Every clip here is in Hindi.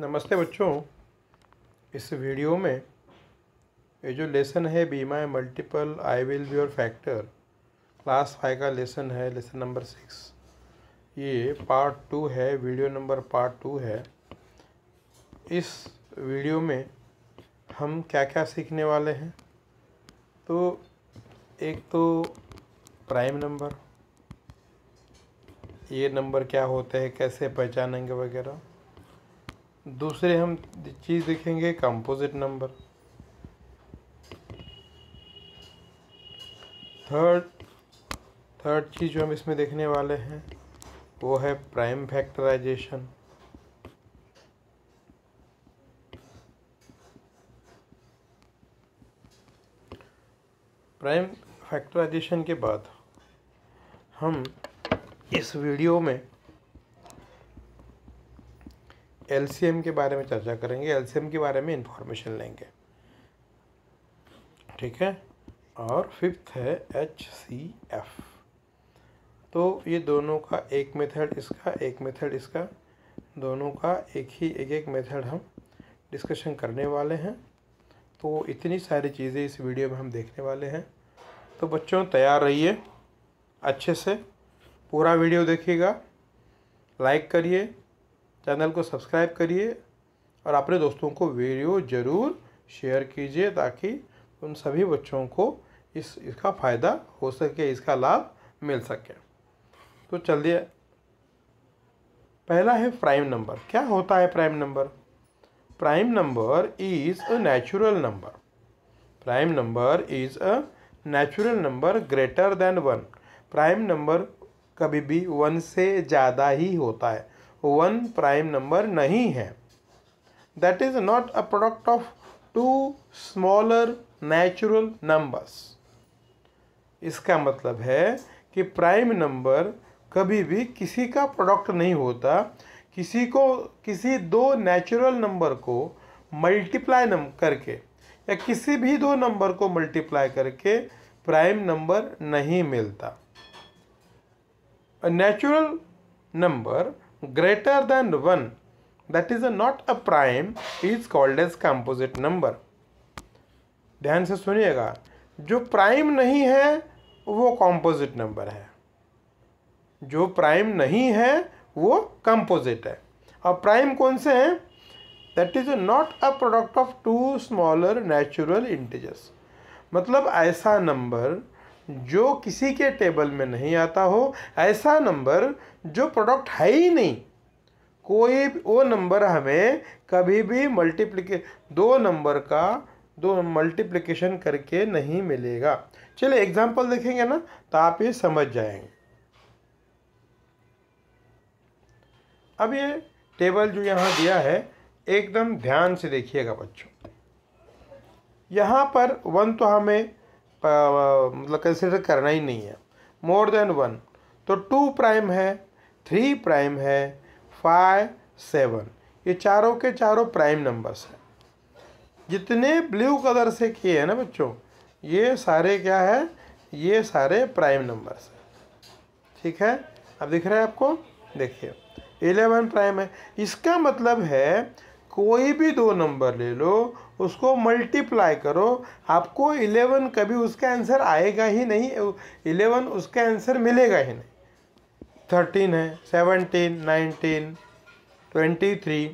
नमस्ते बच्चों इस वीडियो में ये जो लेसन है be my multiple I will be और फैक्टर क्लास फाइव का लेसन है लेसन नंबर सिक्स ये पार्ट टू है वीडियो नंबर पार्ट टू है इस वीडियो में हम क्या क्या सीखने वाले हैं तो एक तो प्राइम नंबर ये नंबर क्या होते हैं कैसे पहचानेंगे वगैरह दूसरे हम चीज़ देखेंगे कंपोजिट नंबर थर्ड थर्ड चीज़ जो हम इसमें देखने वाले हैं वो है प्राइम फैक्टराइजेशन प्राइम फैक्टराइजेशन के बाद हम इस वीडियो में एलसीएम के बारे में चर्चा करेंगे एलसीएम के बारे में इंफॉर्मेशन लेंगे ठीक है और फिफ्थ है एच सी एफ तो ये दोनों का एक मेथड इसका एक मेथड इसका दोनों का एक ही एक एक मेथड हम डिस्कशन करने वाले हैं तो इतनी सारी चीज़ें इस वीडियो में हम देखने वाले हैं तो बच्चों तैयार रहिए अच्छे से पूरा वीडियो देखिएगा लाइक करिए चैनल को सब्सक्राइब करिए और अपने दोस्तों को वीडियो ज़रूर शेयर कीजिए ताकि उन सभी बच्चों को इस इसका फ़ायदा हो सके इसका लाभ मिल सके तो चलिए पहला है प्राइम नंबर क्या होता है prime number prime number is a natural number prime number is a natural number greater than one prime number कभी भी वन से ज़्यादा ही होता है वन प्राइम नंबर नहीं है that is not a product of two smaller natural numbers इसका मतलब है कि प्राइम नंबर कभी भी किसी का प्रोडक्ट नहीं होता किसी को किसी दो नेचुरल नंबर को मल्टीप्लाई नंबर करके या किसी भी दो नंबर को मल्टीप्लाई करके प्राइम नंबर नहीं मिलता natural number greater than 1 that is a not a prime is called as composite number ध्यान से सुनिएगा जो प्राइम नहीं है वो कॉम्पोजिट नंबर है जो प्राइम नहीं है वो कंपोजिट है और प्राइम कौन से हैं that is not a product of two smaller natural integers मतलब ऐसा नंबर जो किसी के टेबल में नहीं आता हो ऐसा नंबर जो प्रोडक्ट है ही नहीं कोई वो नंबर हमें कभी भी मल्टीप्लीके दो नंबर का दो मल्टीप्लिकेशन करके नहीं मिलेगा चलिए एग्जाम्पल देखेंगे ना तो आप ये समझ जाएंगे अब ये टेबल जो यहाँ दिया है एकदम ध्यान से देखिएगा बच्चों यहाँ पर वन तो हमें मतलब कंसिडर करना ही नहीं है मोर देन वन तो टू प्राइम है थ्री प्राइम है फाइव सेवन ये चारों के चारों प्राइम नंबर्स हैं जितने ब्लू कलर से किए हैं ना बच्चों ये सारे क्या है ये सारे प्राइम नंबर्स हैं ठीक है अब दिख रहा है आपको देखिए एलेवन प्राइम है इसका मतलब है कोई भी दो नंबर ले लो उसको मल्टीप्लाई करो आपको इलेवन कभी उसका आंसर आएगा ही नहीं इलेवन उसका आंसर मिलेगा ही नहीं थर्टीन है seventeen nineteen twenty three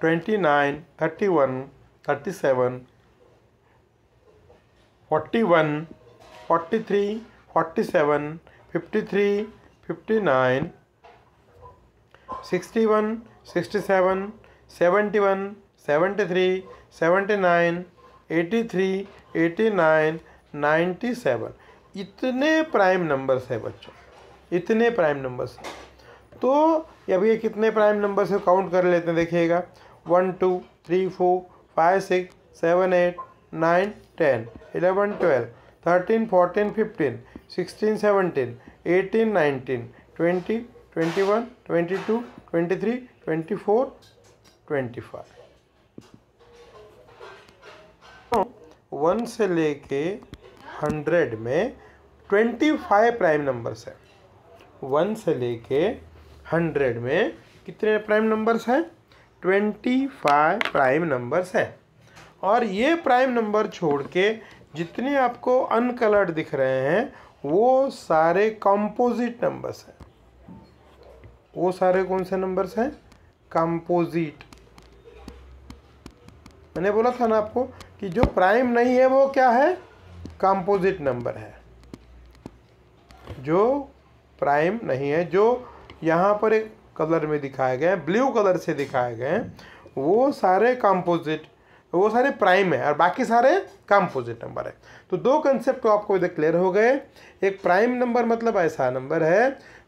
twenty nine thirty one thirty seven forty one forty three forty seven fifty three fifty nine sixty one sixty seven seventy one seventy three seventy nine eighty three eighty nine ninety seven इतने प्राइम नंबर्स है बच्चों इतने प्राइम नंबर्स हैं तो अभी ये कितने प्राइम नंबर से काउंट कर लेते हैं देखिएगा one two three four five six seven eight nine ten eleven twelve thirteen fourteen fifteen sixteen seventeen eighteen nineteen twenty twenty one twenty two twenty three twenty four twenty five one से लेके हंड्रेड में ट्वेंटी फाइव प्राइम नंबर्स हैं वन से लेके हंड्रेड में कितने प्राइम नंबर्स हैं ट्वेंटी फाइव प्राइम नंबर्स हैं और ये प्राइम नंबर छोड़ के जितने आपको अनकलर्ड दिख रहे हैं वो सारे कंपोजिट नंबर्स हैं वो सारे कौन से नंबर्स हैं कंपोजिट मैंने बोला था ना आपको कि जो प्राइम नहीं है वो क्या है कंपोजिट नंबर है जो प्राइम नहीं है जो यहाँ पर एक कलर में दिखाए गए हैं ब्लू कलर से दिखाए गए हैं वो सारे कंपोजिट वो सारे प्राइम है और बाकी सारे कंपोजिट नंबर है तो दो कंसेप्ट आपको इधर क्लियर हो गए एक प्राइम नंबर मतलब ऐसा नंबर है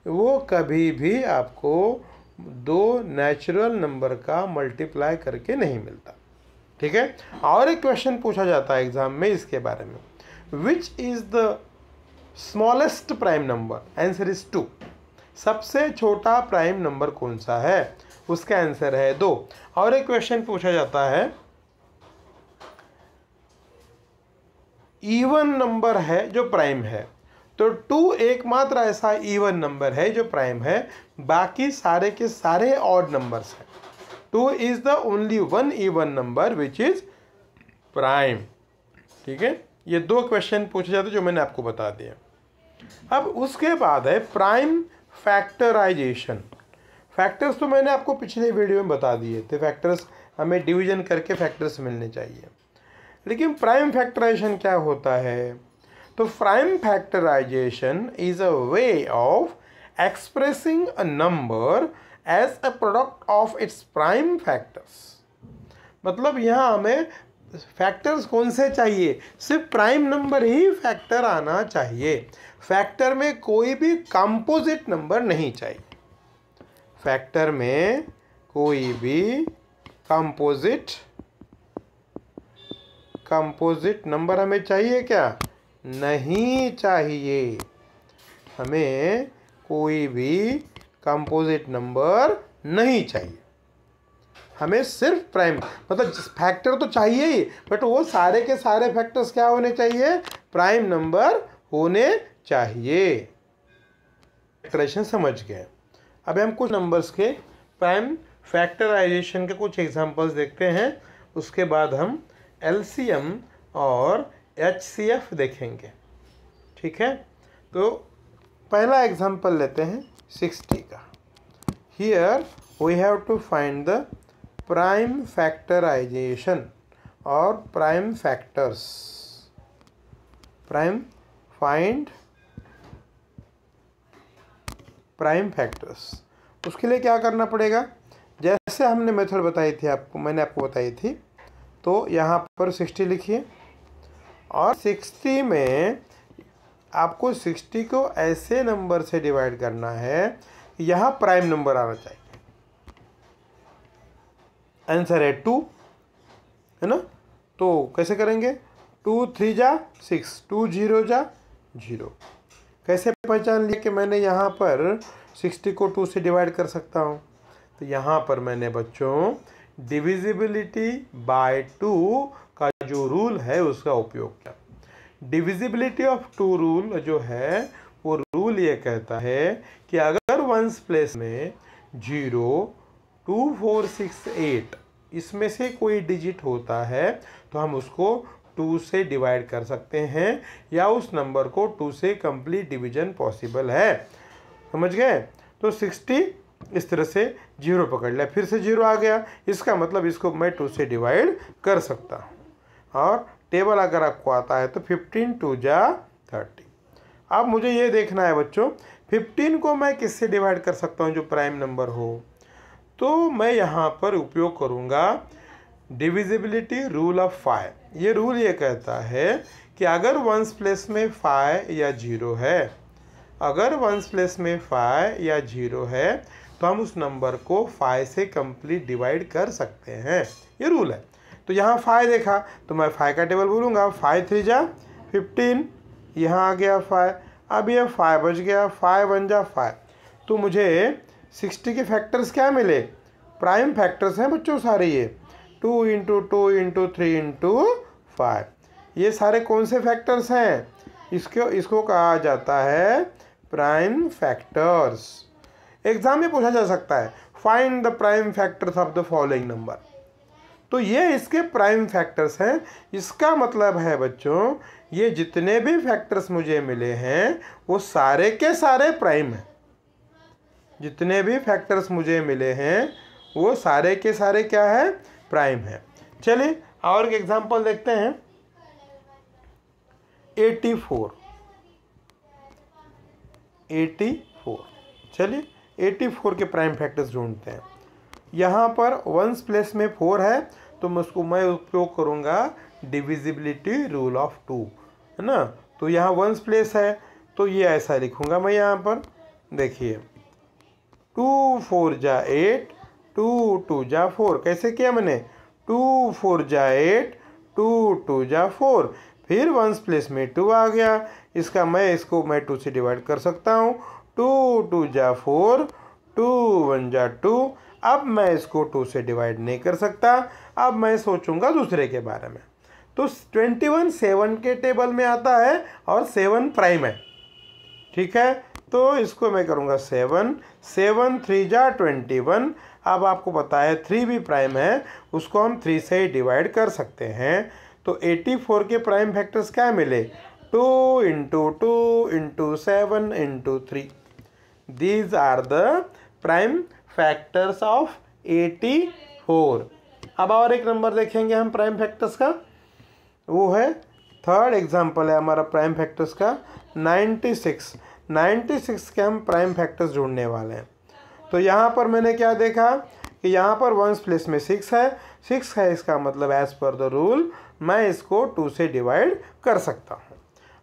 वो कभी भी आपको दो नेचुरल नंबर का मल्टीप्लाई करके नहीं मिलता ठीक है और एक क्वेश्चन पूछा जाता है एग्जाम में इसके बारे में which is the smallest prime number answer is two सबसे छोटा प्राइम नंबर कौन सा है उसका आंसर है दो और एक क्वेश्चन पूछा जाता है ईवन नंबर है जो प्राइम है तो टू एकमात्र ऐसा ईवन नंबर है जो प्राइम है बाकी सारे के सारे ऑड नंबर्स हैं two is the only one even number which is prime ठीक है ये दो क्वेश्चन पूछे जाते जो मैंने आपको बता दिया अब उसके बाद है प्राइम फैक्टराइजेशन फैक्टर्स तो मैंने आपको पिछले वीडियो में बता दिए थे फैक्टर्स हमें डिवीजन करके फैक्टर्स मिलने चाहिए लेकिन प्राइम फैक्टराइजेशन क्या होता है तो prime factorisation is a way of expressing a number as a product of its prime factors मतलब यहाँ हमें फैक्टर्स कौन से चाहिए सिर्फ प्राइम नंबर ही फैक्टर आना चाहिए फैक्टर में कोई भी कंपोजिट नंबर नहीं चाहिए फैक्टर में कोई भी कंपोजिट कंपोजिट नंबर हमें चाहिए क्या नहीं चाहिए हमें कोई भी कंपोजिट नंबर नहीं चाहिए हमें सिर्फ प्राइम मतलब फैक्टर तो चाहिए ही बट वो सारे के सारे फैक्टर्स क्या होने चाहिए प्राइम नंबर होने चाहिए डेकोरेशन समझ गए अब हम कुछ नंबर्स के प्राइम फैक्टराइजेशन के कुछ एग्जांपल्स देखते हैं उसके बाद हम एलसीएम और एचसीएफ देखेंगे ठीक है तो पहला एग्जाम्पल लेते हैं सिक्सटी का here we have to find the prime factorisation और prime factors prime find prime factors उसके लिए क्या करना पड़ेगा जैसे हमने मेथड बताई थी आपको मैंने आपको बताई थी तो यहाँ पर सिक्सटी लिखिए और सिक्सटी में आपको सिक्सटी को ऐसे नंबर से डिवाइड करना है यहाँ प्राइम नंबर आना चाहिए आंसर है टू है ना तो कैसे करेंगे टू थ्री जा सिक्स टू जीरो जा जीरो कैसे पहचान लिया कि मैंने यहाँ पर सिक्सटी को टू से डिवाइड कर सकता हूँ तो यहाँ पर मैंने बच्चों डिविजिबिलिटी बाय टू का जो रूल है उसका उपयोग किया डिविजिबिलिटी ऑफ टू रूल जो है वो रूल ये कहता है कि अगर वंस प्लेस में zero two four six eight इसमें से कोई डिजिट होता है तो हम उसको टू से डिवाइड कर सकते हैं या उस नंबर को टू से कंप्लीट डिवीजन पॉसिबल है समझ गए तो सिक्सटी इस तरह से जीरो पकड़ लिया फिर से जीरो आ गया इसका मतलब इसको मैं टू से डिवाइड कर सकता हूँ और टेबल अगर आपको आता है तो फिफ्टीन टू जा थर्टी अब मुझे ये देखना है बच्चों फिफ्टीन को मैं किससे डिवाइड कर सकता हूँ जो प्राइम नंबर हो तो मैं यहाँ पर उपयोग करूँगा डिविजिबिलिटी रूल ऑफ फाइव ये रूल ये कहता है कि अगर वंस प्लेस में फाइव या जीरो है अगर वंस प्लेस में फाइव या जीरो है तो हम उस नंबर को फाइव से कंप्लीट डिवाइड कर सकते हैं ये रूल है तो यहाँ फाइव देखा तो मैं फाइव का टेबल बोलूँगा फाइव थ्री जा फिफ्टीन यहाँ आ गया फाइव अब ये फाइव बज गया फाइव वन जा फाइव तो मुझे सिक्सटी के फैक्टर्स क्या मिले प्राइम फैक्टर्स हैं बच्चों सारे ये two into two into three into five ये सारे कौन से फैक्टर्स हैं इसको इसको कहा जाता है प्राइम फैक्टर्स एग्जाम में पूछा जा सकता है find the prime factors of the following number तो ये इसके प्राइम फैक्टर्स हैं इसका मतलब है बच्चों ये जितने भी फैक्टर्स मुझे मिले हैं वो सारे के सारे प्राइम हैं जितने भी फैक्टर्स मुझे मिले हैं वो सारे के सारे क्या है प्राइम है चलिए और एक एग्जांपल देखते हैं एटी फोर एटी फोर चलिए एटी फोर के प्राइम फैक्टर्स ढूंढते हैं यहाँ पर वंस प्लेस में फोर है तो मैं उसको मैं उपयोग करूँगा डिविजिबिलिटी रूल ऑफ टू है ना तो यहाँ वंस प्लेस है तो ये ऐसा लिखूँगा मैं यहाँ पर देखिए टू फोर जा एट टू टू जा फोर कैसे किया मैंने टू फोर जा एट टू टू जा फोर फिर वंस प्लेस में टू आ गया इसका मैं इसको मैं टू से डिवाइड कर सकता हूँ टू टू जा फोर टू वन जा टू अब मैं इसको टू से डिवाइड नहीं कर सकता अब मैं सोचूंगा दूसरे के बारे में तो ट्वेंटी वन सेवन के टेबल में आता है और सेवन प्राइम है ठीक है तो इसको मैं करूँगा सेवन सेवन थ्री जा ट्वेंटी वन अब आपको पता है थ्री भी प्राइम है उसको हम थ्री से ही डिवाइड कर सकते हैं तो एटी फोर के प्राइम फैक्टर्स क्या मिले two into two into seven into three these are the prime factors of eighty four अब और एक नंबर देखेंगे हम प्राइम फैक्टर्स का वो है थर्ड एग्जाम्पल है हमारा प्राइम फैक्टर्स का नाइन्टी सिक्स नाइन्टी सिक्स के हम प्राइम फैक्टर्स ढूंढने वाले हैं तो यहाँ पर मैंने क्या देखा कि यहाँ पर वंस प्लेस में सिक्स है सिक्स है इसका मतलब एज़ पर द रूल मैं इसको टू से डिवाइड कर सकता हूँ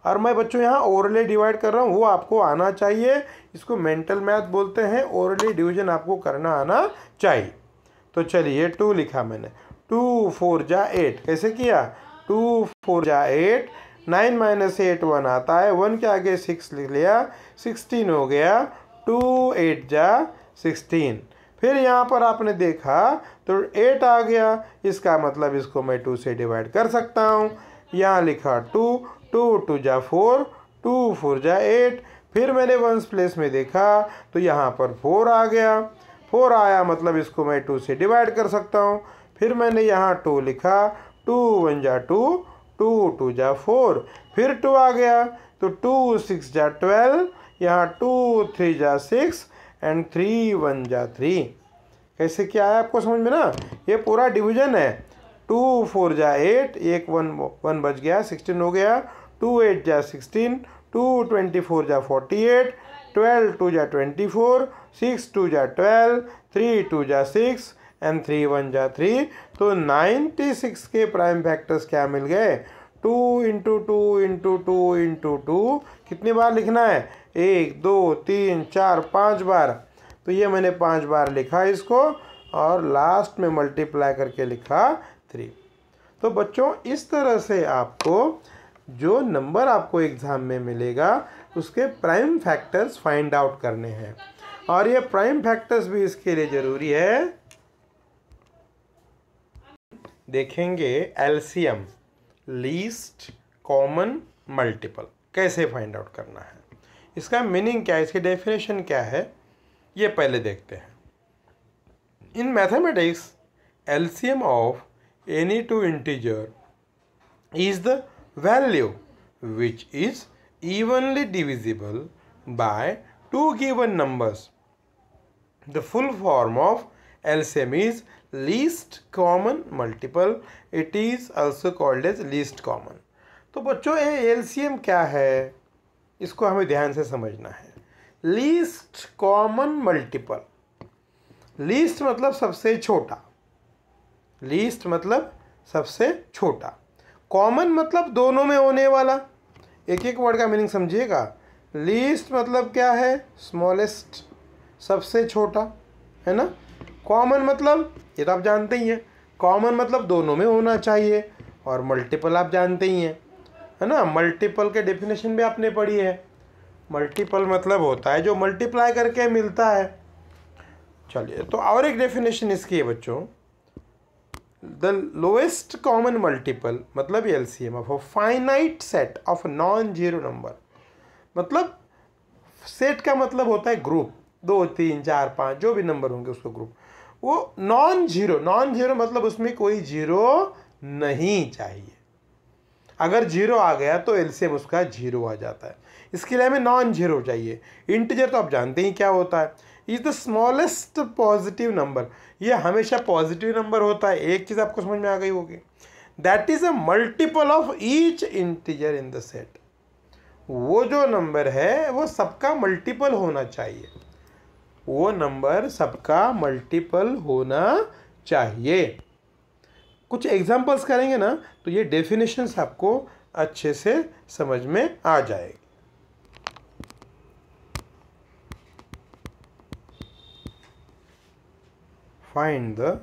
और मैं बच्चों यहाँ ओरली डिवाइड कर रहा हूँ वो आपको आना चाहिए इसको मेंटल मैथ बोलते हैं ओरली डिवीजन आपको करना आना चाहिए तो चलिए टू लिखा मैंने टू फोर जा एट कैसे किया टू फोर जा eight nine minus eight one आता है वन के आगे सिक्स लिख लिया सिक्सटीन हो गया टू एट जा सिक्सटीन फिर यहाँ पर आपने देखा तो एट आ गया इसका मतलब इसको मैं टू से डिवाइड कर सकता हूँ यहाँ लिखा टू टू टू जा फोर टू फोर जा एट फिर मैंने वंस प्लेस में देखा तो यहाँ पर फोर आ गया फोर आया मतलब इसको मैं टू से डिवाइड कर सकता हूँ फिर मैंने यहाँ टू लिखा टू वन जा टू टू टू जा फोर फिर टू आ गया तो टू सिक्स जा ट्वेल्व यहाँ टू थ्री जा सिक्स एंड थ्री वन जा थ्री कैसे क्या आया आपको समझ में ना ये पूरा डिवीजन है टू फोर जा एट एक वन वन बच गया सिक्सटीन हो गया टू एट जा सिक्सटीन टू ट्वेंटी फोर जा फोर्टी एट ट्वेल्व टू जा ट्वेंटी फोर सिक्स टू जा ट्वेल्व थ्री टू जा सिक्स एंड थ्री वन जा थ्री तो नाइन्टी सिक्स के प्राइम फैक्टर्स क्या मिल गए two into two into two into two कितनी बार लिखना है एक दो तीन चार पाँच बार तो ये मैंने पाँच बार लिखा इसको और लास्ट में मल्टीप्लाई करके लिखा थ्री तो बच्चों इस तरह से आपको जो नंबर आपको एग्ज़ाम में मिलेगा उसके प्राइम फैक्टर्स फाइंड आउट करने हैं और ये प्राइम फैक्टर्स भी इसके लिए ज़रूरी है देखेंगे एलसीएम लीस्ट कॉमन मल्टीपल कैसे फाइंड आउट करना है इसका मीनिंग क्या है इसकी डेफिनेशन क्या है ये पहले देखते हैं in mathematics LCM of any two integer is the value which is evenly divisible by two given numbers. The full form of LCM is least common multiple. It is also called as least common. तो बच्चों ये एल क्या है इसको हमें ध्यान से समझना है लीस्ट कॉमन मल्टीपल लीस्ट मतलब सबसे छोटा लीस्ट मतलब सबसे छोटा कॉमन मतलब दोनों में होने वाला एक एक वर्ड का मीनिंग समझिएगा लीस्ट मतलब क्या है स्मॉलेस्ट सबसे छोटा है ना कॉमन मतलब ये तो आप जानते ही हैं कॉमन मतलब दोनों में होना चाहिए और मल्टीपल आप जानते ही हैं है ना मल्टीपल के डेफिनेशन भी आपने पढ़ी है मल्टीपल मतलब होता है जो मल्टीप्लाई करके मिलता है चलिए तो और एक डेफिनेशन इसकी है बच्चों द लोएस्ट कॉमन मल्टीपल मतलब L C M of a finite set of non zero number मतलब सेट का मतलब होता है ग्रुप दो तीन चार पाँच जो भी नंबर होंगे उसको ग्रुप वो नॉन जीरो नॉन जीरो मतलब उसमें कोई जीरो नहीं चाहिए अगर जीरो आ गया तो एल सी एम उसका जीरो आ जाता है इसके लिए हमें नॉन जीरो चाहिए इंटीजर तो आप जानते ही क्या होता है is the smallest positive number ये हमेशा पॉजिटिव नंबर होता है एक चीज़ आपको समझ में आ गई होगी that is a multiple of each integer in the set वो जो नंबर है वो सबका मल्टीपल होना चाहिए वो नंबर सबका मल्टीपल होना चाहिए कुछ एग्जांपल्स करेंगे ना तो ये डेफिनेशंस आपको अच्छे से समझ में आ जाएगा find the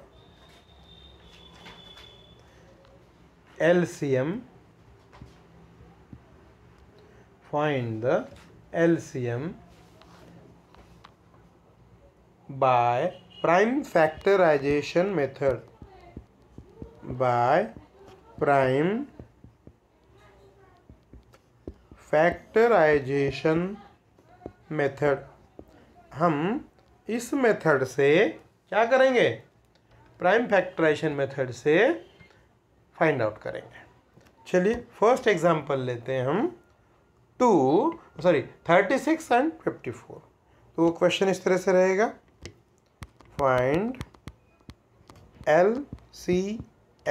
LCM find the LCM by prime factorization method by prime factorization method हम इस मेथड से क्या करेंगे प्राइम फैक्टराइजेशन मेथड से फाइंड आउट करेंगे चलिए फर्स्ट एग्जांपल लेते हैं हम two sorry thirty six and fifty four तो वो क्वेश्चन इस तरह से रहेगा find L C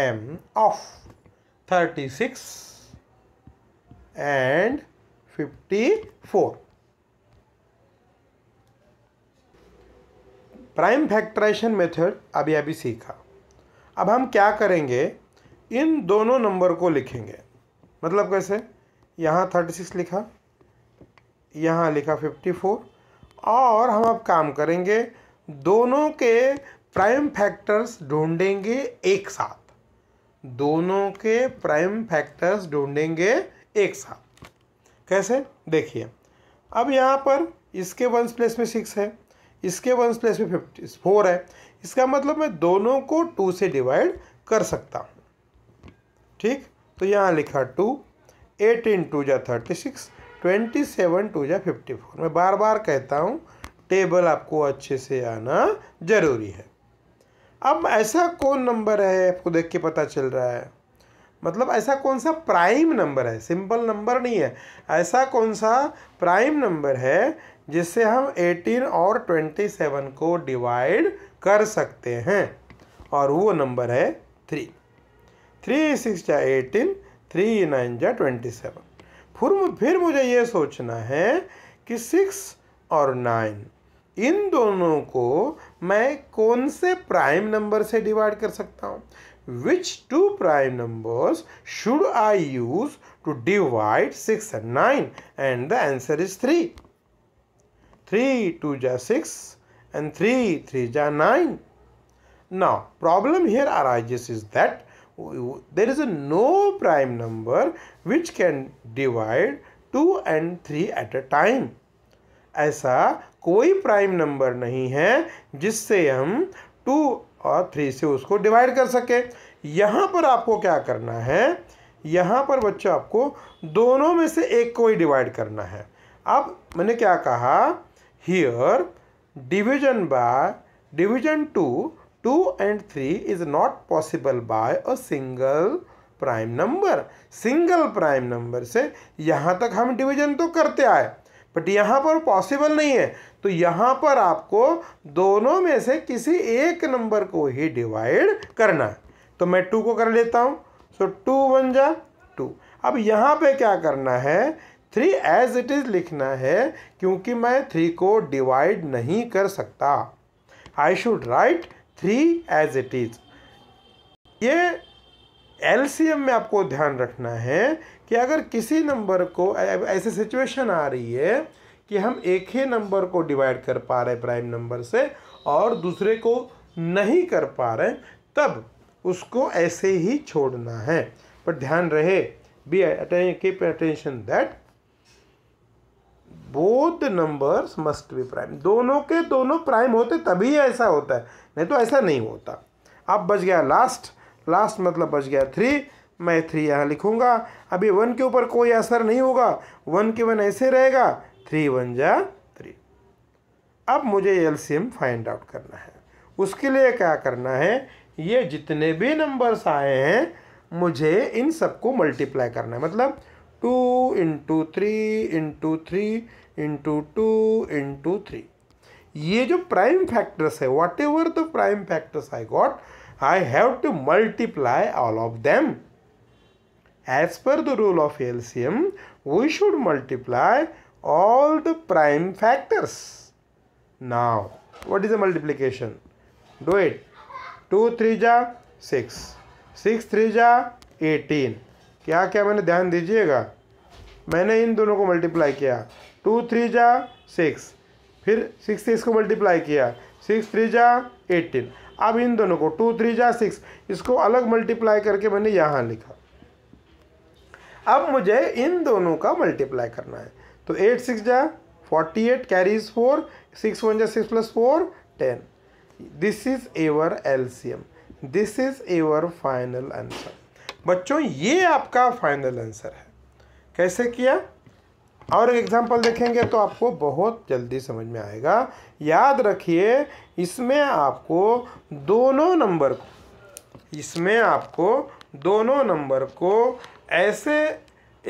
M of thirty six and fifty four prime factorization method अभी अभी सीखा अब हम क्या करेंगे इन दोनों नंबर को लिखेंगे मतलब कैसे यहाँ थर्टी सिक्स लिखा यहाँ लिखा फिफ्टी फोर और हम अब काम करेंगे दोनों के प्राइम फैक्टर्स ढूंढेंगे एक साथ दोनों के प्राइम फैक्टर्स ढूंढेंगे एक साथ कैसे देखिए अब यहाँ पर इसके वंस प्लेस में सिक्स है इसके वंस प्लेस में फिफ्टी फोर है इसका मतलब मैं दोनों को टू से डिवाइड कर सकता हूँ ठीक तो यहाँ लिखा टू एटीन टू या thirty six twenty seven two या फिफ्टी फोर मैं बार बार कहता हूँ टेबल आपको अच्छे से आना जरूरी है अब ऐसा कौन नंबर है आपको देख के पता चल रहा है मतलब ऐसा कौन सा प्राइम नंबर है सिंपल नंबर नहीं है ऐसा कौन सा प्राइम नंबर है जिससे हम 18 और 27 को डिवाइड कर सकते हैं और वो नंबर है थ्री थ्री सिक्स या एटीन थ्री नाइन या ट्वेंटी सेवन फिर फिर मुझे ये सोचना है कि सिक्स और नाइन इन दोनों को मैं कौन से प्राइम नंबर से डिवाइड कर सकता हूँ which two prime numbers should I use to divide six and nine and the answer is three 3 2 ja 6 and 3 3 ja 9 now problem here arises is that there is a no prime number which can divide 2 and 3 at a time ऐसा कोई प्राइम नंबर नहीं है जिससे हम टू और थ्री से उसको डिवाइड कर सके यहाँ पर आपको क्या करना है यहाँ पर बच्चों आपको दोनों में से एक को ही डिवाइड करना है अब मैंने क्या कहा Here division by division 2 2 and 3 is not possible by a single prime number single prime number से यहाँ तक हम डिवीजन तो करते आए बट यहाँ पर पॉसिबल नहीं है तो यहाँ पर आपको दोनों में से किसी एक नंबर को ही डिवाइड करना है तो मैं टू को कर लेता हूँ सो टू वन जा टू अब यहाँ पे क्या करना है थ्री एज इट इज़ लिखना है क्योंकि मैं थ्री को डिवाइड नहीं कर सकता I should write three as it is ये एल में आपको ध्यान रखना है कि अगर किसी नंबर को ऐसी सिचुएशन आ रही है कि हम एक ही नंबर को डिवाइड कर पा रहे प्राइम नंबर से और दूसरे को नहीं कर पा रहे तब उसको ऐसे ही छोड़ना है पर ध्यान रहे be keep attention that both numbers must be prime दोनों के दोनों प्राइम होते तभी ऐसा होता है नहीं तो ऐसा नहीं होता अब बच गया लास्ट लास्ट मतलब बच गया थ्री मैं थ्री यहाँ लिखूँगा अभी वन के ऊपर कोई असर नहीं होगा वन के वन ऐसे रहेगा थ्री वन जा थ्री अब मुझे एल फाइंड आउट करना है उसके लिए क्या करना है ये जितने भी नंबर्स आए हैं मुझे इन सबको मल्टीप्लाई करना है मतलब two into three into three into two into three ये जो प्राइम फैक्टर्स है whatever the prime factors I got I have to multiply all of them as per the rule of LCM we should multiply all the prime factors now what is the multiplication do it two three जा सिक्स सिक्स थ्री जा एटीन क्या क्या मैंने ध्यान दीजिएगा मैंने इन दोनों को मल्टीप्लाई किया टू थ्री जा सिक्स फिर सिक्स से इसको मल्टीप्लाई किया सिक्स थ्री जा एटीन अब इन दोनों को टू थ्री जा सिक्स इसको अलग मल्टीप्लाई करके मैंने यहाँ लिखा अब मुझे इन दोनों का मल्टीप्लाई करना है तो एट सिक्स जा forty eight carries four six one जा six plus four ten this is our LCM this is our final answer बच्चों ये आपका फाइनल आंसर है कैसे किया और एग्जाम्पल देखेंगे तो आपको बहुत जल्दी समझ में आएगा याद रखिए इसमें आपको दोनों नंबर को इसमें आपको दोनों नंबर को ऐसे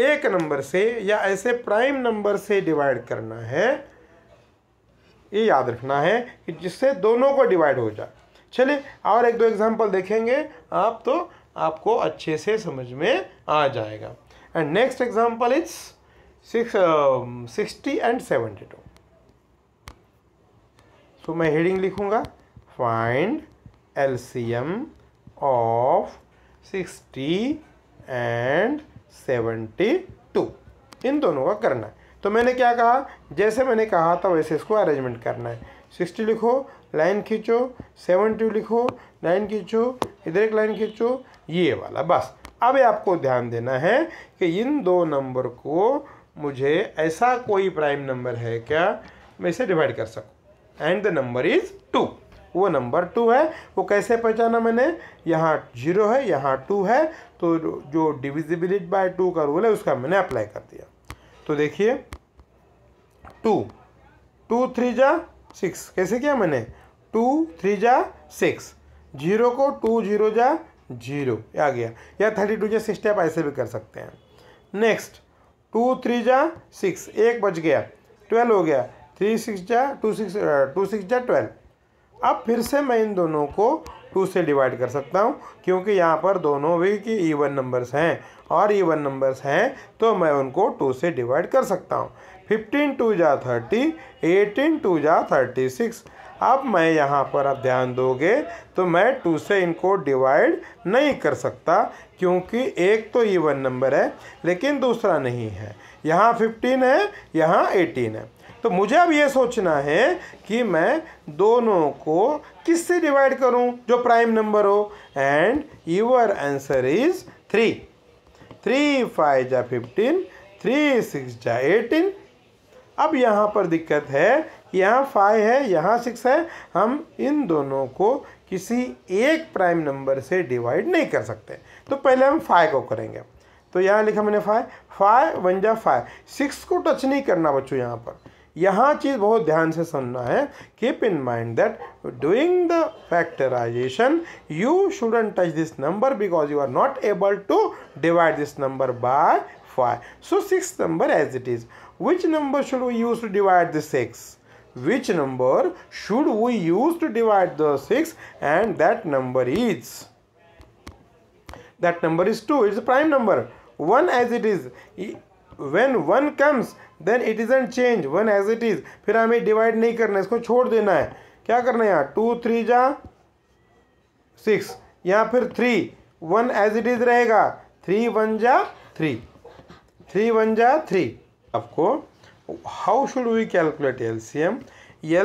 एक नंबर से या ऐसे प्राइम नंबर से डिवाइड करना है ये याद रखना है कि जिससे दोनों को डिवाइड हो जाए चलिए और एक दो एग्जांपल देखेंगे आप तो आपको अच्छे से समझ में आ जाएगा and next example is sixty and seventy two so मैं हेडिंग लिखूंगा find LCM of sixty and seventy two इन दोनों का करना है तो मैंने क्या कहा जैसे मैंने कहा था वैसे इसको अरेंजमेंट करना है सिक्सटी लिखो लाइन खींचो सेवेंटी लिखो लाइन खींचो इधर एक लाइन खींचो ये वाला बस अब आपको ध्यान देना है कि इन दो नंबर को मुझे ऐसा कोई प्राइम नंबर है क्या मैं इसे डिवाइड कर सकूँ and the number is two वो नंबर टू है वो कैसे पहचाना मैंने यहाँ जीरो है यहाँ टू है तो जो डिविजिबिलिटी बाय टू का रूल है उसका मैंने अप्लाई कर दिया तो देखिए टू टू थ्री जा सिक्स कैसे किया मैंने टू थ्री जा सिक्स जीरो को टू जीरो जा जीरो आ गया या थर्टी टू जा सिक्स आप ऐसे भी कर सकते हैं नेक्स्ट टू थ्री जा सिक्स एक बज गया ट्वेल्व हो गया थ्री सिक्स जा टू सिक्स टू सिक्स जा ट्वेल्व अब फिर से मैं इन दोनों को टू से डिवाइड कर सकता हूँ क्योंकि यहाँ पर दोनों भी कि ईवन नंबर्स हैं और ईवन नंबर्स हैं तो मैं उनको टू से डिवाइड कर सकता हूँ फिफ्टीन टू जा थर्टी एटीन टू जा थर्टी सिक्स अब मैं यहाँ पर आप ध्यान दोगे तो मैं टू से इनको डिवाइड नहीं कर सकता क्योंकि एक तो ये वन नंबर है लेकिन दूसरा नहीं है यहाँ फिफ्टीन है यहाँ एटीन है तो मुझे अब ये सोचना है कि मैं दोनों को किससे डिवाइड करूँ जो प्राइम नंबर हो and your answer is three three five जा फिफ्टीन थ्री सिक्स जा एटीन अब यहाँ पर दिक्कत है यहाँ फाइव है यहाँ सिक्स है हम इन दोनों को किसी एक प्राइम नंबर से डिवाइड नहीं कर सकते तो पहले हम फाइव को करेंगे तो यहाँ लिखा मैंने फाइव फाइव वन जा फाइव सिक्स को टच नहीं करना बच्चों यहाँ पर यहाँ चीज़ बहुत ध्यान से सुनना है keep in mind that doing the factorization you shouldn't touch this number because you are not able to divide this number by five so six number as it is Which number should we use to divide the 6? Which number should we use to divide the 6? And that number is... That number is 2. It's a prime number. 1 as it is. When 1 comes, then it isn't change. 1 as it is. फिर हमें divide नहीं करना है इसको छोड़ देना है क्या करना है यहाँ टू थ्री जा सिक्स या फिर three one as it is रहेगा थ्री वन जा थ्री थ्री वन जा थ्री आपको how should we calculate LCM?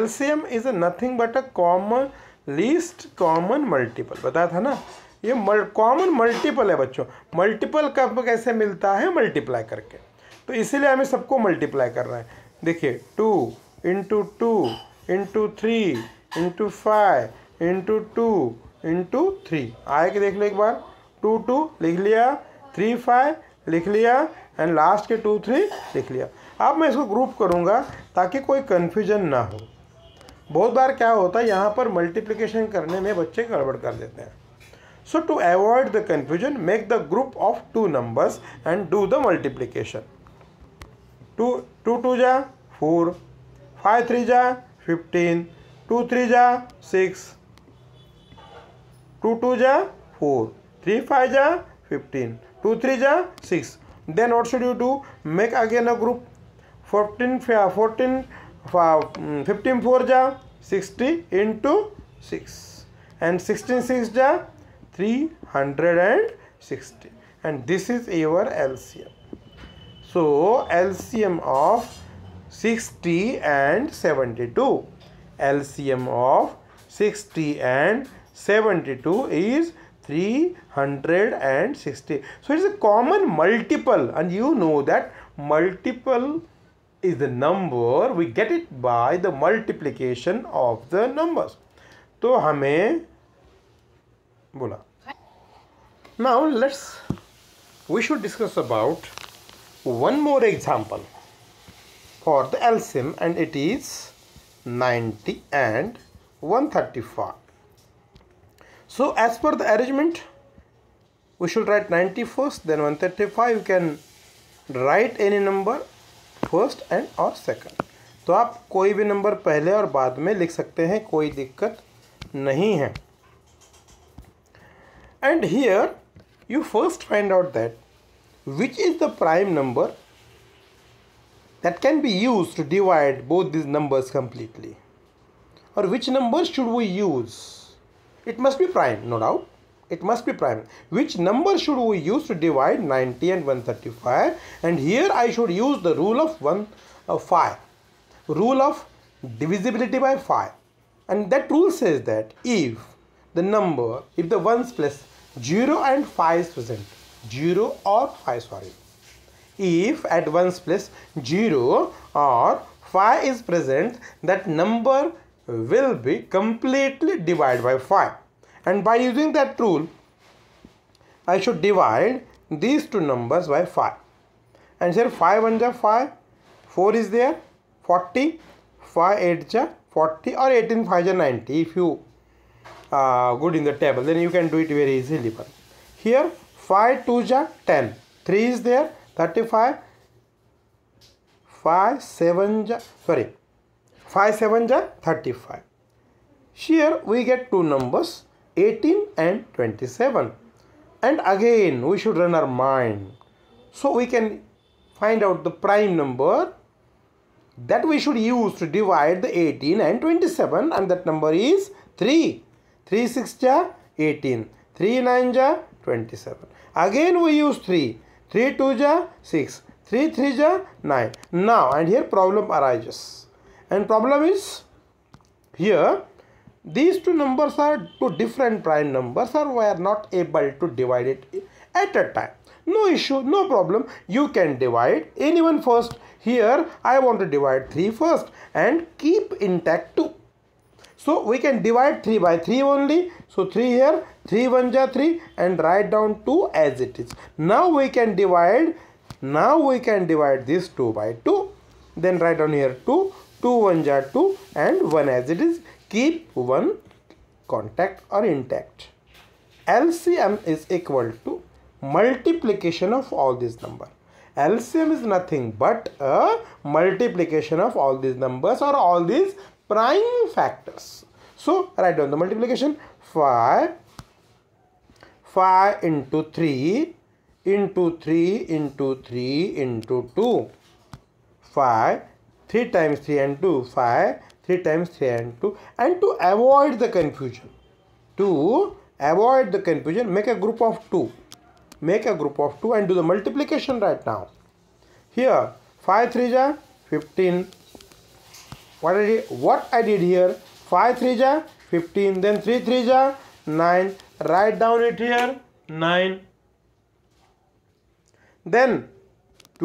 LCM is nothing but a common least common multiple बताया था ना ये कॉमन मल्टीपल है बच्चों मल्टीपल कब कैसे मिलता है मल्टीप्लाई करके तो इसीलिए हमें सबको मल्टीप्लाई कर रहे हैं देखिए two into two into three into five into two into three आए के देख लो एक बार टू टू लिख लिया थ्री फाइव लिख लिया एंड लास्ट के टू थ्री लिख लिया अब मैं इसको ग्रुप करूँगा ताकि कोई कन्फ्यूजन ना हो बहुत बार क्या होता है यहाँ पर मल्टीप्लिकेशन करने में बच्चे गड़बड़ कर देते हैं so to avoid the confusion make the group of two numbers and do the multiplication two two two जा फोर फाइव थ्री जा फिफ्टीन टू थ्री जा सिक्स टू टू जा फोर थ्री फाइव जा फिफ्टीन टू थ्री जा six then what should you do make again a group 14 14 mm, 15 4 ja 60 into 6 and 16 6 ja 360 and this is your LCM so LCM of 60 and 72 LCM of 60 and 72 is 360 so it's a common multiple and you know that multiple is the number we get it by the multiplication of the numbers तो हमें Bula. now let's we should discuss about one more example for the LCM and it is 90 and 135 so as per the arrangement we should write 90 first then 135 you can write any number first and or second तो आप कोई भी नंबर पहले और बाद में लिख सकते हैं कोई दिक्कत नहीं है and here you first find out that which is the prime number that can be use to divide both these numbers completely और which numbers should we use It must be prime, no doubt. It must be prime. Which number should we use to divide 90 and 135? And here I should use the rule of 1 uh, 5. Rule of divisibility by 5. And that rule says that if the number, if the 1's plus 0 and 5 is present, 0 or 5 sorry. If at 1's plus 0 or 5 is present, that number will be completely divided by 5 and by using that rule I should divide these two numbers by 5 and here 5 1 5 4 is there 40 5 8 ja 40 or 18 5 ja 90 if you uh, good in the table then you can do it very easily but here 5 2 ja 10 3 is there 35 5 7 ja sorry 5 7 ja 35. Here we get two numbers 18 and 27 and again we should run our mind. So we can find out the prime number that we should use to divide the 18 and 27 and that number is 3. 3 6 ja 18, 3 9 ja 27. Again we use 3, 3 2 ja 6, 3 3 ja 9. Now and here problem arises and problem is here these two numbers are two different prime numbers or we are not able to divide it at a time no issue no problem you can divide anyone first here i want to divide 3 first and keep intact 2 so we can divide 3 by 3 only so 3 here 3 1 ja 3 and write down 2 as it is now we can divide now we can divide this 2 by 2 then write down here 2 2 1, are 2 and 1 as it is keep one contact or intact LCM is equal to multiplication of all these numbers LCM is nothing but a multiplication of all these numbers or all these prime factors. So write down the multiplication 5 5 into 3 into 3 into 3 into 2 5 3 times 3 and 2 5 3 times 3 and 2 and to avoid the confusion to avoid the confusion make a group of 2 make a group of 2 and do the multiplication right now here 5 3 ja 15 what I did, what I did here 5 3 ja 15 then 3 3 ja 9 write down it here 9 then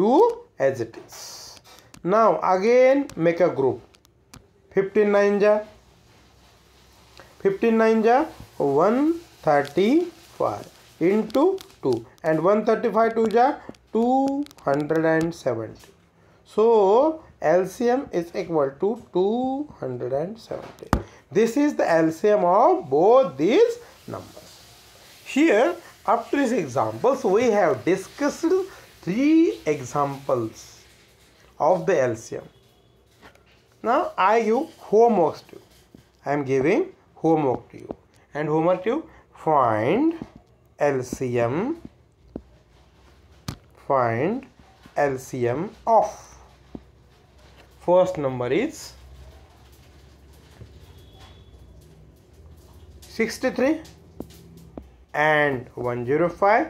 2 as it is now again make a group. 15 9 ja. 15 9 ja 135 into 2 and 135 2 ja 270. So LCM is equal to 270. This is the LCM of both these numbers. Here, after these examples, we have discussed three examples of the LCM. Now I give homework to you. I am giving homework to you. And homework to you, find LCM, find LCM of. First number is 63 and 105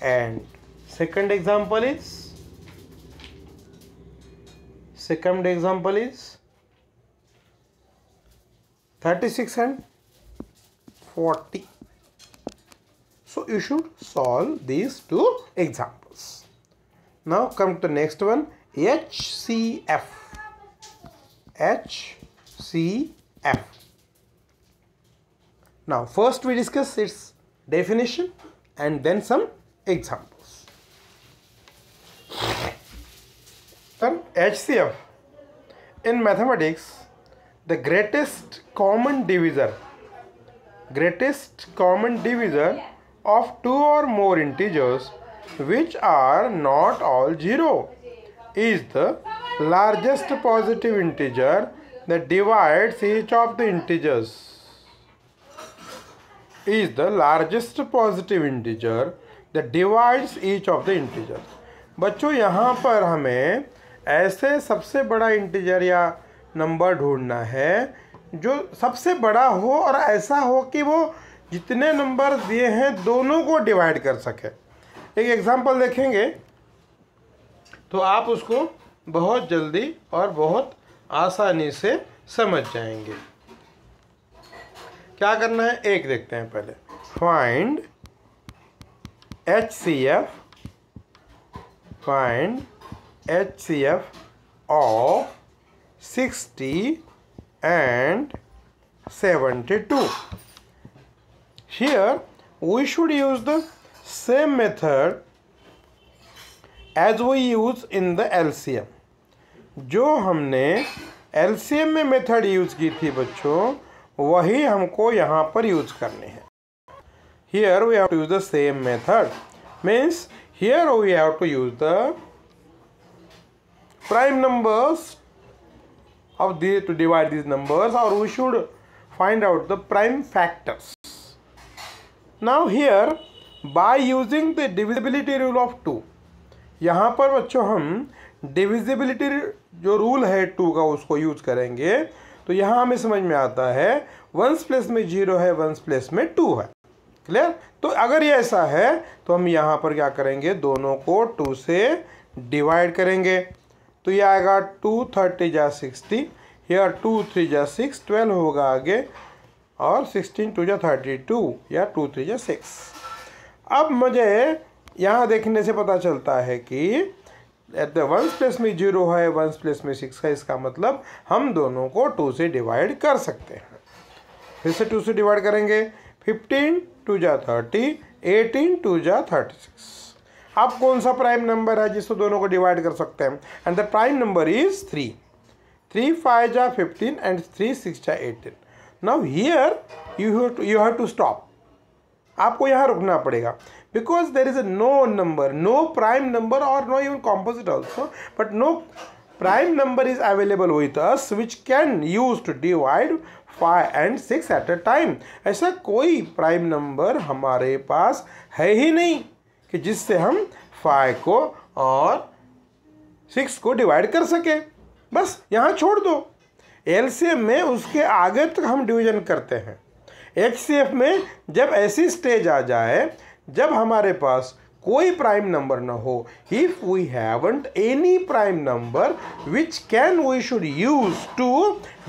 and second example is second example is 36 and 40 so you should solve these two examples now come to next one HCF HCF now first we discuss its definition and then some example sir H C F in mathematics the greatest common divisor greatest common divisor of two और more integers which are not all zero is the largest positive integer the divides each of the integers is the largest positive integer the divides each of the integers बच्चों यहाँ पर हमें ऐसे सबसे बड़ा इंटीजर या नंबर ढूंढना है जो सबसे बड़ा हो और ऐसा हो कि वो जितने नंबर दिए हैं दोनों को डिवाइड कर सके एक एग्ज़ाम्पल देखेंगे तो आप उसको बहुत जल्दी और बहुत आसानी से समझ जाएंगे क्या करना है एक देखते हैं पहले find H C F find HCF of 60 and 72. Here we should use the same method as we use in the LCM. जो हमने LCM में मेथड यूज की थी बच्चों वही हमको यहाँ पर यूज करनी है Here we have to use the same method. Means here we have to use the prime numbers how they to divide these numbers or we should find out the prime factors now here by using the divisibility rule of two यहाँ पर बच्चों हम डिविजिबिलिटी जो रूल है टू का उसको यूज करेंगे तो यहाँ हमें समझ में आता है वंस प्लेस में जीरो है वंस प्लेस में टू है क्लियर तो अगर ये ऐसा है तो हम यहाँ पर क्या करेंगे दोनों को टू से डिवाइड करेंगे तो ये आएगा टू थर्टी जा सिक्सटी या टू थ्री जा सिक्स ट्वेल्व होगा आगे और सिक्सटीन टू जा थर्टी टू या टू थ्री जा सिक्स अब मुझे यहाँ देखने से पता चलता है कि एट द वंस प्लस में जीरो है वंस प्लस में सिक्स है इसका मतलब हम दोनों को टू से डिवाइड कर सकते हैं फिर से टू से डिवाइड करेंगे फिफ्टीन टू जा थर्टी एटीन टू जा थर्टी सिक्स अब कौन सा प्राइम नंबर है जिसको दोनों को डिवाइड कर सकते हैं and the prime number is three three five जा फिफ्टीन एंड थ्री सिक्स जा eighteen now here you you have to stop आपको यहाँ रुकना पड़ेगा because there is a no number no prime number और no even composite also but no prime number is available with us which can use to divide five and six at a time ऐसा कोई प्राइम नंबर हमारे पास है ही नहीं कि जिससे हम फाइव को और सिक्स को डिवाइड कर सकें बस यहाँ छोड़ दो एल में उसके आगे तक हम डिवीजन करते हैं एच में जब ऐसी स्टेज आ जाए जब हमारे पास कोई प्राइम नंबर ना हो if we haven't any prime number which can we should use to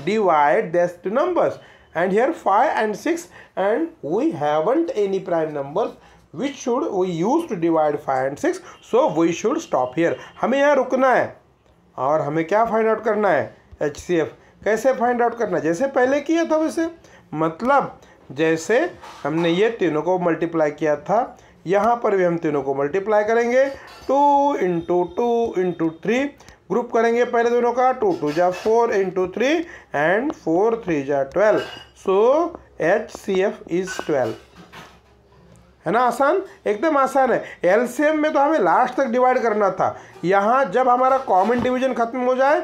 divide these two numbers and here five and six and we haven't any prime numbers which should we use to divide five and six so we should stop here हमें यहाँ रुकना है और हमें क्या फाइंड आउट करना है एच सी एफ कैसे फाइंड आउट करना है जैसे पहले किया था वैसे मतलब जैसे हमने ये तीनों को मल्टीप्लाई किया था यहाँ पर भी हम तीनों को मल्टीप्लाई करेंगे two into two into three group करेंगे पहले दोनों का टू टू जा four into three and four three जा twelve so H C F is twelve है ना आसान एकदम आसान है एलसीएम में तो हमें लास्ट तक डिवाइड करना था यहाँ जब हमारा कॉमन डिवीजन खत्म हो जाए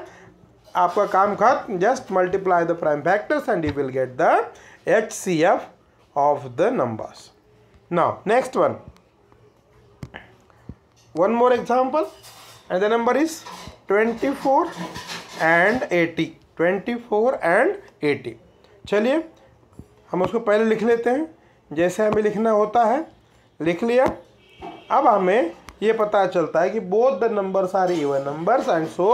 आपका काम खत्म just multiply the prime factors and you will get the H C F of the numbers now next one one example and the number is twenty four and eighty twenty four and eighty चलिए हम उसको पहले लिख लेते हैं जैसे हमें लिखना होता है लिख लिया अब हमें ये पता चलता है कि both the numbers are even numbers and so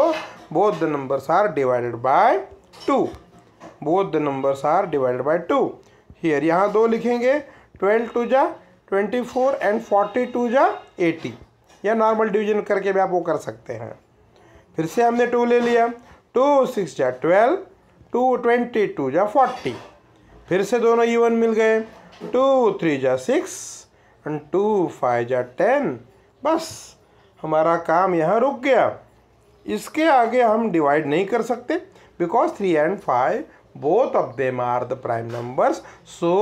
both the numbers are divided by two both the numbers are divided by two here यहाँ दो लिखेंगे ट्वेल्व टू जा twenty four and forty two जा एटी या नॉर्मल डिवीजन करके भी आप वो कर सकते हैं फिर से हमने टू ले लिया टू सिक्स जा ट्वेल्व टू ट्वेंटी टू जा फोर्टी फिर से दोनों इवन मिल गए टू थ्री जा सिक्स एंड टू फाइव जा टेन बस हमारा काम यहाँ रुक गया इसके आगे हम डिवाइड नहीं कर सकते because three and five both of them are the prime numbers so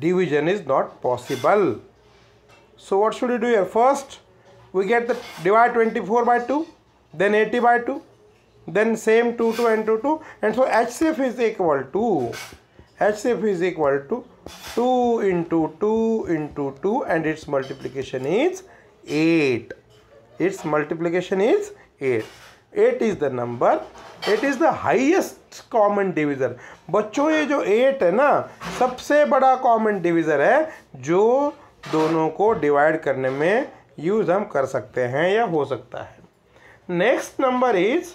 division is not possible so what should you do यर first we get the divide twenty four by two then eighty by two then same two two and two two and so H F is equal to H F is equal to two into two into two and its multiplication is eight its multiplication is eight eight is the number eight is the highest common division बच्चों ये जो एट है ना सबसे बड़ा कॉमन डिविजन है जो दोनों को डिवाइड करने में यूज हम कर सकते हैं या हो सकता है next number is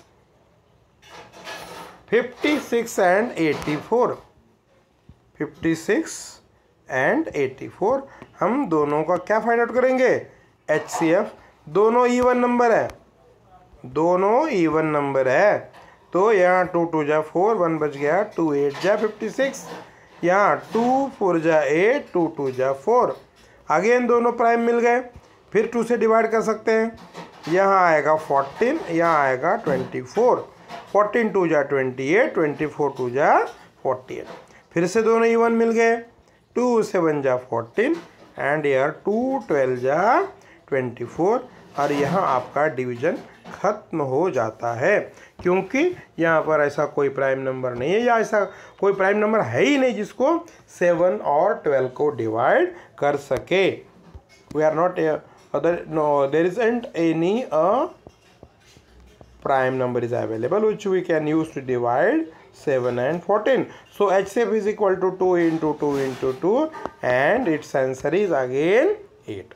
fifty six and eighty four fifty six and 84 four हम दोनों का क्या फाइंड आउट करेंगे एच सी एफ दोनों ईवन नंबर है दोनों ईवन नंबर है तो यहाँ टू टू जा फोर वन बज गया टू एट जा फिफ्टी सिक्स यहाँ टू फोर जा एट टू टू जा फोर अगेन दोनों प्राइम मिल गए फिर टू से डिवाइड कर सकते हैं यहाँ आएगा फोर्टीन यहाँ आएगा ट्वेंटी फोर फोर्टीन टू जा twenty eight twenty four two जा फोर्टी एट फिर से दोनों इवन e मिल गए टू सेवन जा फोर्टीन एंड यार टू ट्वेल्व जा ट्वेंटी फोर और यहाँ आपका डिवीजन ख़त्म हो जाता है क्योंकि यहाँ पर ऐसा कोई प्राइम नंबर नहीं है या ऐसा कोई प्राइम नंबर है ही नहीं जिसको सेवन और ट्वेल्व को डिवाइड कर सके we are not other no there is and any a prime number is available which we can use to divide 7 and 14. So HCF is equal to 2 into two into 2 and its answer is again 8.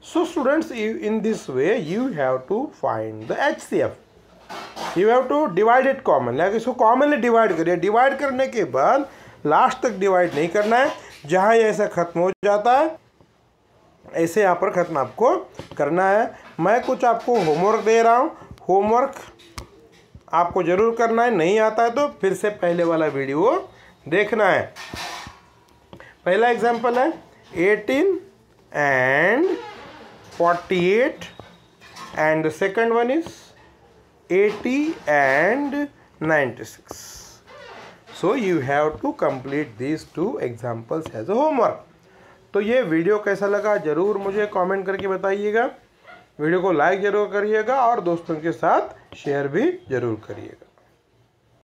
So students in this way you have to find the HCF. You have to divide it common like इसको कॉमनली डिवाइड करिए डिवाइड करने के बाद लास्ट तक डिवाइड नहीं करना है जहाँ ये ऐसा ख़त्म हो जाता है ऐसे यहाँ पर ख़त्म आपको करना है मैं कुछ आपको होमवर्क दे रहा हूँ होमवर्क आपको ज़रूर करना है नहीं आता है तो फिर से पहले वाला वीडियो देखना है पहला एग्जाम्पल है eighteen and forty eight and second one is eighty and ninety six so you have to complete these two examples as a homework तो ये वीडियो कैसा लगा ज़रूर मुझे कमेंट करके बताइएगा वीडियो को लाइक ज़रूर करिएगा और दोस्तों के साथ शेयर भी ज़रूर करिएगा